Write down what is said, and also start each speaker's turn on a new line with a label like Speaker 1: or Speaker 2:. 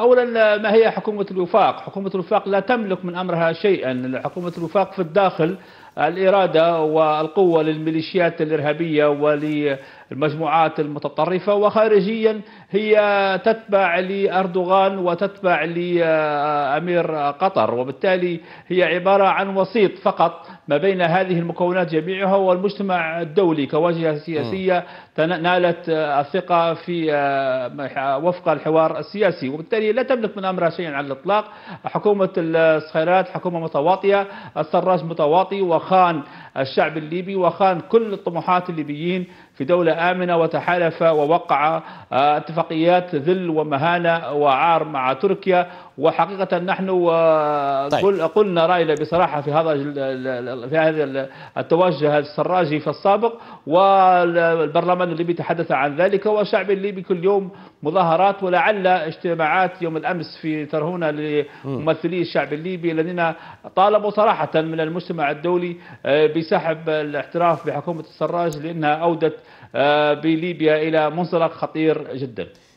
Speaker 1: أولا آه، ما هي حكومة الوفاق حكومة الوفاق لا تملك من أمرها شيئا حكومة الوفاق في الداخل الإرادة والقوة للميليشيات الإرهابية وللمجموعات المتطرفة وخارجيا هي تتبع لأردوغان وتتبع لأمير قطر وبالتالي هي عبارة عن وسيط فقط ما بين هذه المكونات جميعها والمجتمع الدولي كواجهة سياسية نالت آه، الثقة في آه، وفق الحوار السياسي وبالتالي لا تملك من أمرها شيئا على الإطلاق حكومة الصخيرات حكومة متواطئة السراج متواطئ وخان الشعب الليبي وخان كل طموحات الليبيين في دولة آمنة وتحالف ووقع آه، اتفاقيات ذل ومهانة وعار مع تركيا وحقيقة نحن آه، طيب. قلنا رأينا بصراحة في هذا في هذا التوجه السراجي في السابق والبرلمان الليبي تحدث عن ذلك والشعب الليبي كل يوم مظاهرات ولعل اجتماعات يوم الأمس في ترهونة لممثلي الشعب الليبي الذين طالبوا صراحة من المجتمع الدولي آه، بسحب الاعتراف بحكومة السراج لأنها أودت آه، بليبيا إلى منزلق خطير جدا